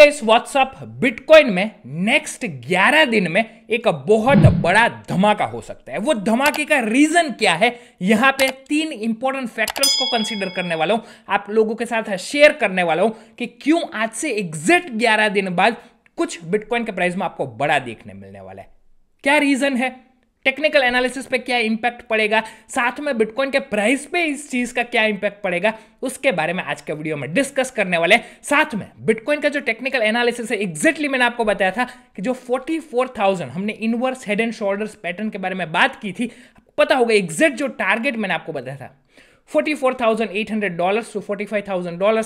इस WhatsApp bitcoin में next 11 दिन में एक बहुत बड़ा धमाका हो सकता है वो धमाके का रीजन क्या है यहां पे तीन इंपॉर्टेंट फैक्टर्स को कंसीडर करने वाला हूं आप लोगों के साथ शेयर करने वाला हूं कि क्यों आज से एग्जैक्ट 11 दिन बाद कुछ बिटकॉइन के प्राइस में आपको बड़ा देखने मिलने वाला है क्या रीजन है टेक्निकल एनालिसिस पे क्या इंपैक्ट पड़ेगा साथ में बिटकॉइन के प्राइस पे इस चीज़ का क्या इंपैक्ट पड़ेगा उसके बारे में आज के वीडियो में डिस्कस करने वाले साथ में बिटकॉइन का जो टेक्निकल एनालिसिस है एग्जैक्टली मैंने आपको बताया था कि जो 44,000 हमने inverse head and shoulders pattern के बारे में बात की थी पता होगा एग्जैक्ट जो टारगेट मैंने आपको बताया था forty four thousand eight hundred dollar two thousand dollar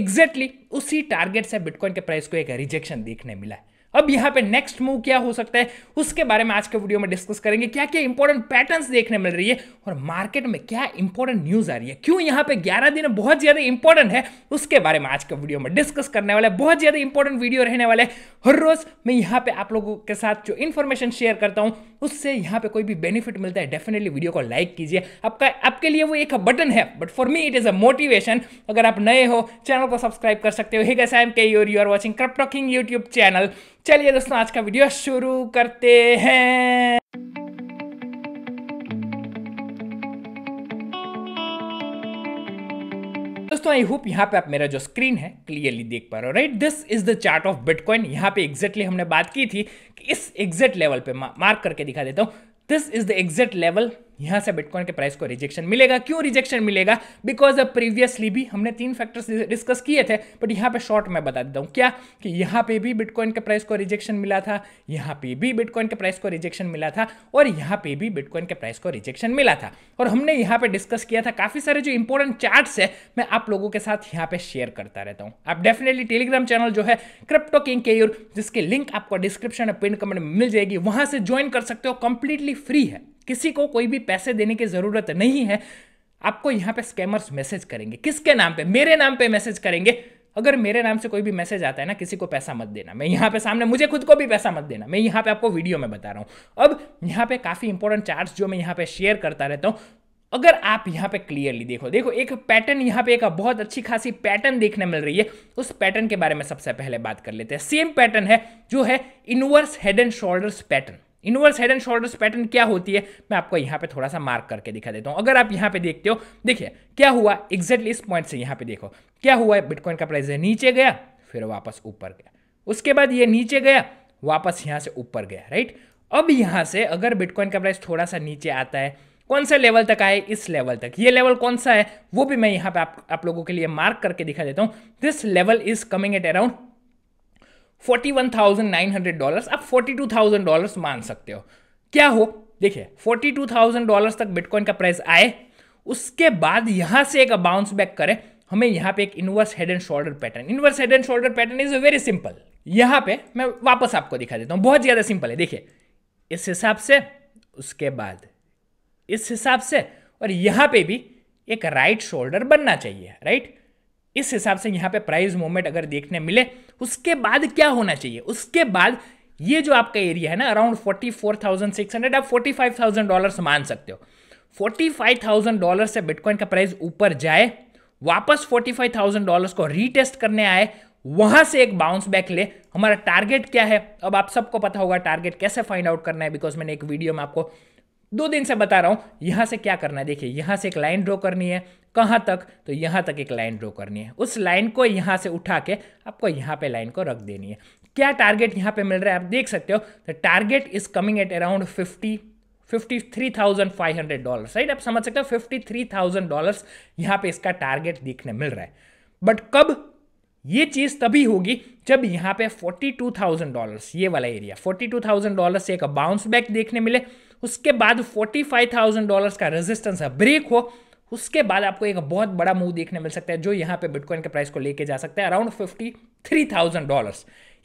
exactly उसी टारगेट से बिटकॉइन के प्राइस को एक रिजेक्शन देखने मिला है अब यहां पे नेक्स्ट मूव क्या हो सकता है उसके बारे में आज के वीडियो में डिस्कस करेंगे क्या क्या इंपॉर्टेंट पैटर्न्स देखने मिल रही है और मार्केट में क्या इंपॉर्टेंट न्यूज आ रही है क्यों यहां पे 11 दिन बहुत ज्यादा इंपॉर्टेंट है उसके बारे में आज के वीडियो में डिस्कस करने वाले बहुत ज्यादा इंपॉर्टेंट वीडियो रहने वाले हर रोज मैं यहाँ पे आप लोगों के साथ जो इन्फॉर्मेशन शेयर करता हूं उससे यहां पर कोई भी बेनिफिट मिलता है डेफिनेटली वीडियो को लाइक कीजिए आपका आपके लिए वो एक बटन है but for me it is a motivation अगर आप नए हो चैनल को सब्सक्राइब कर सकते हो हे आई एम के यूर यू आर वॉचिंग क्रप टॉकिंग यूट्यूब चैनल चलिए दोस्तों आज का वीडियो शुरू करते हैं दोस्तों आई होप यहाँ पे आप मेरा जो स्क्रीन है क्लियरली देख पा रहे हो right this is the chart of bitcoin यहाँ पे एग्जैक्टली हमने बात की थी कि इस एग्जैक्ट लेवल पे मार्क करके दिखा देता हूँ this is the exact level यहां से बिटकॉइन के प्राइस को रिजेक्शन मिलेगा क्यों रिजेक्शन मिलेगा बिकॉज अब प्रीवियसली भी हमने तीन फैक्टर्स डिस्कस किए थे बट यहाँ पे शॉर्ट मैं बता देता हूँ क्या कि यहाँ पे भी बिटकॉइन के प्राइस को रिजेक्शन मिला था यहाँ पे भी बिटकॉइन के प्राइस को रिजेक्शन मिला था और यहाँ पे भी बिटकॉइन के प्राइस को रिजेक्शन मिला था और हमने यहाँ पे डिस्कस किया था काफ़ी सारे जो इंपॉर्टेंट चार्ट है मैं आप लोगों के साथ यहाँ पे शेयर करता रहता हूँ आप डेफिनेटली टेलीग्राम चैनल जो है क्रिप्टो किंग के जिसकी लिंक आपको डिस्क्रिप्शन और पिन कमेंट में मिल जाएगी वहां से ज्वाइन कर सकते हो कंप्लीटली फ्री है किसी को कोई भी पैसे देने की ज़रूरत नहीं है आपको यहां पे स्कैमर्स मैसेज करेंगे किसके नाम पे मेरे नाम पे मैसेज करेंगे अगर मेरे नाम से कोई भी मैसेज आता है ना किसी को पैसा मत देना मैं यहां पे सामने मुझे खुद को भी पैसा मत देना मैं यहां पे आपको वीडियो में बता रहा हूं अब यहां पे काफ़ी इंपॉर्टेंट चार्ट जो मैं यहां पे शेयर करता रहता हूं अगर आप यहां पे क्लियरली देखो देखो एक पैटर्न यहाँ पे एक बहुत अच्छी खासी पैटर्न देखने मिल रही है उस पैटर्न के बारे में सबसे पहले बात कर लेते हैं सेम पैटर्न है जो है inverse head and shoulders pattern inverse head and shoulders pattern क्या होती है मैं आपको यहाँ पे थोड़ा सा मार्क करके दिखा देता हूँ अगर आप यहाँ पे देखते हो देखिए क्या हुआ एग्जैक्टली इस पॉइंट से यहाँ पे देखो क्या हुआ है बिटकॉइन का प्राइस नीचे गया फिर वापस ऊपर गया उसके बाद ये नीचे गया वापस यहाँ से ऊपर गया राइट अब यहाँ से अगर बिटकॉइन का प्राइस थोड़ा सा नीचे आता है कौन सा लेवल तक आए इस लेवल तक ये लेवल कौन सा है वो भी मैं यहाँ पे आप, आप लोगों के लिए मार्क करके दिखा देता हूँ this level is coming at around forty one thousand nine hundred dollar आप फोर्टी टू थाउजेंड डॉलर मान सकते हो क्या हो देखिए फोर्टी टू थाउजेंड डॉलर तक बिटकॉइन का प्राइस आए उसके बाद यहां से एक बाउंस बैक करें हमें यहां पे एक inverse head and shoulder pattern inverse head and shoulder pattern is very simple यहां पे मैं वापस आपको दिखा देता हूं बहुत ज़्यादा सिंपल है देखिए इस हिसाब से उसके बाद इस हिसाब से और यहां पे भी एक राइट शोल्डर बनना चाहिए राइट इस हिसाब से यहाँ पे प्राइस मूवमेंट अगर देखने मिले उसके बाद क्या होना चाहिए उसके बाद ये जो आपका एरिया है ना अराउंड 44,600 आप 45,000 डॉलर मान सकते हो 45,000 डॉलर से बिटकॉइन का प्राइस ऊपर जाए वापस 45,000 डॉलर्स को रीटेस्ट करने आए वहां से एक बाउंस बैक ले हमारा टारगेट क्या है अब आप सबको पता होगा टारगेट कैसे फाइंड आउट करना है बिकॉज मैंने एक वीडियो में आपको दो दिन से बता रहा हूँ यहाँ से क्या करना है देखिए यहाँ से एक लाइन ड्रॉ करनी है कहाँ तक तो यहाँ तक एक लाइन ड्रॉ करनी है उस लाइन को यहाँ से उठा के आपको यहाँ पे लाइन को रख देनी है क्या टारगेट यहाँ पे मिल रहा है आप देख सकते हो the target is coming at around fifty fifty three thousand five hundred dollar right आप समझ सकते हो फिफ्टी थ्री थाउजेंड डॉलर यहाँ पे इसका टारगेट देखने मिल रहा है बट कब ये चीज़ तभी होगी जब यहां पे फोर्टी टू थाउजेंड डॉलर्स ये वाला area forty two thousand dollar से एक बाउंस बैक देखने मिले उसके बाद फोर्टी फाइव थाउजेंड डॉलर्स का रेजिस्टेंस ब्रेक हो उसके बाद आपको एक बहुत बड़ा मूव देखने मिल सकता है जो यहाँ पे बिटकॉइन के प्राइस को लेके जा सकता है around fifty three thousand dollar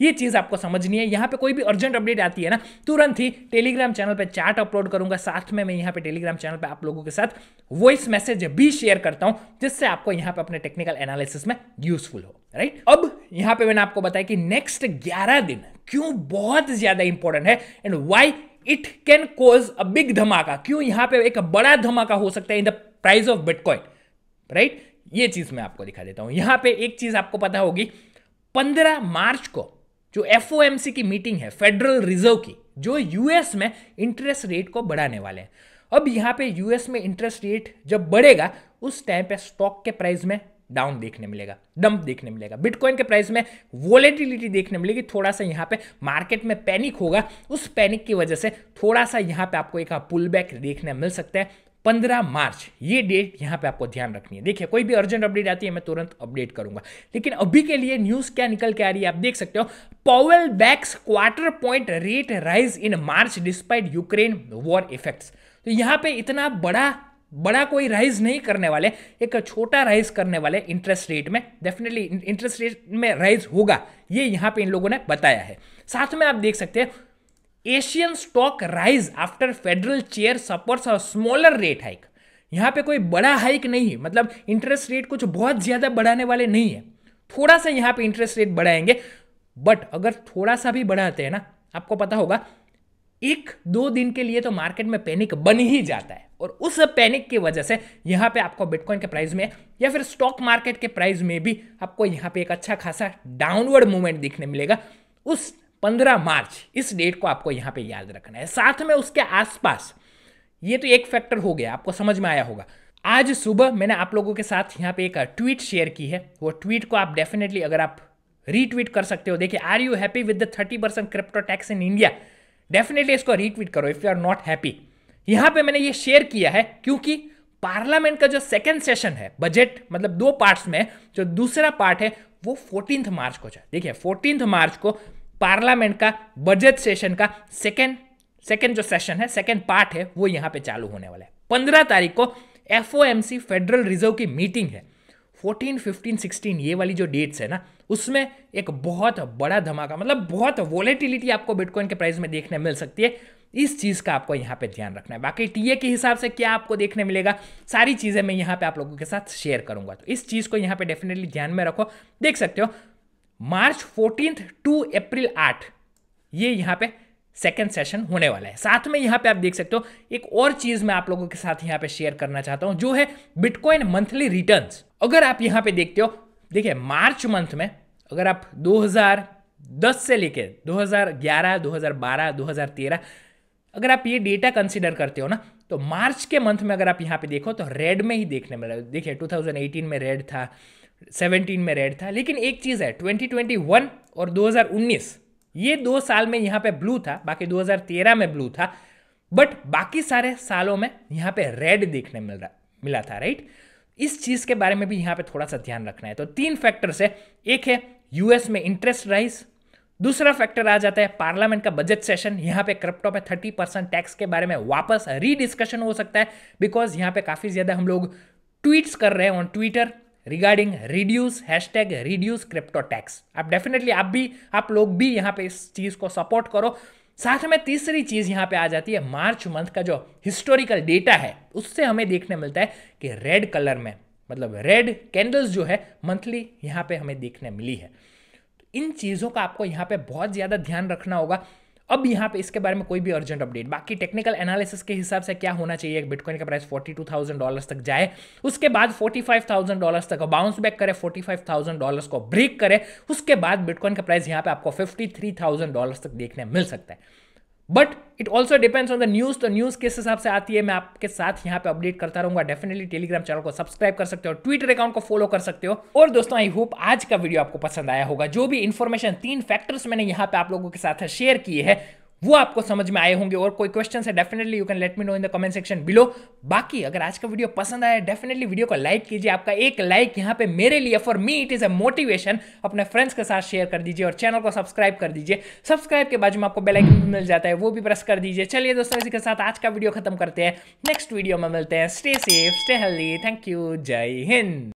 ये चीज़ आपको समझनी है यहाँ पे कोई भी अर्जेंट अपडेट आती है ना तुरंत ही टेलीग्राम चैनल पे चार्ट अपलोड करूंगा साथ में मैं यहाँ पे टेलीग्राम चैनल पे आप लोगों के साथ वॉइस मैसेज भी शेयर करता हूँ जिससे आपको यहाँ पे अपने टेक्निकल एनालिसिस में यूजफुल हो राइट अब यहाँ पे मैंने आपको बताया कि नेक्स्ट ग्यारह दिन क्यों बहुत ज़्यादा इंपॉर्टेंट है and why it can cause a big धमाका क्यों यहाँ पे एक बड़ा धमाका हो सकता है in the price of bitcoin right ये चीज़ मैं आपको दिखा देता हूं यहां पे एक चीज़ आपको पता होगी पंद्रह मार्च को जो एफ की मीटिंग है फेडरल रिजर्व की जो यूएस में इंटरेस्ट रेट को बढ़ाने वाले हैं अब यहां पे यूएस में इंटरेस्ट रेट जब बढ़ेगा उस टाइम पे स्टॉक के प्राइस में डाउन देखने मिलेगा डंप देखने मिलेगा बिटकॉइन के प्राइस में वॉलेटिलिटी देखने मिलेगी थोड़ा सा यहां पे मार्केट में पैनिक होगा उस पैनिक की वजह से थोड़ा सा यहाँ पे आपको एक पुल हाँ बैक देखने मिल सकता है पंद्रह मार्च ये डेट यहाँ पे आपको ध्यान रखनी है देखिए कोई भी अर्जेंट अपडेट आती है मैं तुरंत अपडेट करूंगा लेकिन अभी के लिए न्यूज क्या निकल के आ रही है आप देख सकते हो Powell backs quarter point rate rise in March despite Ukraine war effects तो यहाँ पे इतना बड़ा बड़ा कोई राइज नहीं करने वाले एक छोटा राइज करने वाले इंटरेस्ट रेट में डेफिनेटली इंटरेस्ट रेट में राइज होगा ये यहाँ पे इन लोगों ने बताया है साथ में आप देख सकते हैं Asian stock rise after federal chair supports और स्मॉलर रेट हाइक यहाँ पे कोई बड़ा हाइक नहीं है मतलब इंटरेस्ट रेट कुछ बहुत ज़्यादा बढ़ाने वाले नहीं है थोड़ा सा यहाँ पे इंटरेस्ट रेट बढ़ाएंगे बट अगर थोड़ा सा भी बढ़ाते हैं ना आपको पता होगा एक दो दिन के लिए तो मार्केट में पैनिक बन ही जाता है और उस पैनिक की वजह से यहाँ पे आपको बिटकॉइन के प्राइस में या फिर स्टॉक मार्केट के प्राइस में भी आपको यहाँ पे एक अच्छा खासा डाउनवर्ड मूवमेंट दिखने मिलेगा उस पंद्रह मार्च इस डेट को आपको यहाँ पे याद रखना है साथ में उसके आसपास ये तो एक फैक्टर हो गया आपको समझ में आया होगा आज सुबह मैंने आप लोगों के साथ यहाँ पे एक ट्वीट शेयर की है वो ट्वीट को आप डेफिनेटली अगर आप रीट्वीट कर सकते हो देखिए are you happy with the thirty percent crypto tax in India definitely इसको रीट्वीट करो if you are not happy यहाँ पे मैंने ये शेयर किया है क्योंकि पार्लियामेंट का जो सेकेंड सेशन है बजट मतलब दो पार्ट्स में जो दूसरा पार्ट है वो फोर्टीन मार्च को देखिए फोर्टीन मार्च को पार्लियामेंट का बजट सेशन का सेकेंड सेकेंड जो सेशन है सेकेंड पार्ट है वो यहाँ पे चालू होने वाला है पंद्रह तारीख को एफ फेडरल रिजर्व की मीटिंग है फोर्टीन फिफ्टीन सिक्सटीन ये वाली जो डेट्स है ना उसमें एक बहुत बड़ा धमाका मतलब बहुत वॉलेटिलिटी आपको बिटकॉइन के प्राइस में देखने मिल सकती है इस चीज़ का आपको यहाँ पे ध्यान रखना है बाकी टीए के हिसाब से क्या आपको देखने मिलेगा सारी चीज़ें मैं यहाँ पे आप लोगों के साथ शेयर करूंगा तो इस चीज़ को यहाँ पे डेफिनेटली ध्यान में रखो देख सकते हो मार्च फोर्टीन टू अप्रैल आठ ये यहाँ पे सेकेंड सेशन होने वाला है साथ में यहाँ पे आप देख सकते हो एक और चीज़ मैं आप लोगों के साथ यहाँ पे शेयर करना चाहता हूँ जो है बिटकॉइन मंथली रिटर्न अगर आप यहाँ पे देखते हो देखिए मार्च मंथ में अगर आप 2010 से लेके 2011, 2012, 2013 अगर आप ये डेटा कंसिडर करते हो ना तो मार्च के मंथ में अगर आप यहाँ पे देखो तो रेड में ही देखने मिला देखिए 2018 में रेड था सेवेंटीन में रेड था लेकिन एक चीज़ है ट्वेंटी ट्वेंटी वन और दो हजार उन्नीस ये दो साल में यहाँ पे ब्लू था बाकी दो हजार तेरह में ब्लू था बट बाकी सारे सालों में यहाँ पे रेड देखने मिल रहा मिला था राइट इस चीज़ के बारे में भी यहाँ पे थोड़ा सा ध्यान रखना है तो तीन फैक्टर्स है एक है यूएस में इंटरेस्ट राइज दूसरा फैक्टर आ जाता है पार्लियामेंट का बजट सेशन यहाँ पे क्रिप्टो पे 30 परसेंट टैक्स के बारे में वापस रीडिस्कशन हो सकता है बिकॉज यहाँ पे काफ़ी ज़्यादा हम लोग ट्वीट्स कर रहे हैं on Twitter regarding reduce hashtag reduce crypto tax आप डेफिनेटली आप भी आप लोग भी यहाँ पे इस चीज़ को सपोर्ट करो साथ में तीसरी चीज़ यहाँ पे आ जाती है मार्च मंथ का जो हिस्टोरिकल डेटा है उससे हमें देखने मिलता है कि रेड कलर में मतलब रेड कैंडल्स जो है मंथली यहाँ पे हमें देखने मिली है इन चीज़ों का आपको यहाँ पे बहुत ज़्यादा ध्यान रखना होगा अब यहाँ पे इसके बारे में कोई भी अर्जेंट अपडेट बाकी टेक्निकल एनालिसिस के हिसाब से क्या होना चाहिए बिटकॉइन का price forty two thousand dollars तक जाए उसके बाद फोर्टी फाइव थाउजेंड डॉलर्स तक बाउंस बैक करे फोर्टी फाइव थाउजेंड डॉलर्स को ब्रेक करे उसके बाद बिटकॉइन का प्राइस यहाँ पे आपको फिफ्टी थ्री थाउजेंड डॉलर्स तक देखने मिल सकता है but it also depends on the news तो न्यूज़ किस हिसाब से आती है मैं आपके साथ यहाँ पे अपडेट करता रहूंगा डेफिनेटली टेलीग्राम चैनल को सब्सक्राइब कर सकते हो ट्विटर अकाउंट को फॉलो कर सकते हो और दोस्तों आई होप आज का वीडियो आपको पसंद आया होगा जो भी इन्फॉर्मेशन तीन फैक्टर्स मैंने यहाँ पे आप लोगों के साथ शेयर किए हैं वो आपको समझ में आए होंगे और कोई क्वेश्चन है definitely you can let me know in the comment section below बाकी अगर आज का वीडियो पसंद आया डेफिनेटली वीडियो को लाइक कीजिए आपका एक लाइक यहाँ पे मेरे लिए for me it is a motivation अपने फ्रेंड्स के साथ शेयर कर दीजिए और चैनल को सब्सक्राइब कर दीजिए सब्सक्राइब के बाजू में आपको बेलाइकन भी मिल जाता है वो भी प्रेस कर दीजिए चलिए दोस्तों इसी के साथ आज का वीडियो खत्म करते हैं नेक्स्ट वीडियो में मिलते हैं stay safe stay healthy thank you जय हिंद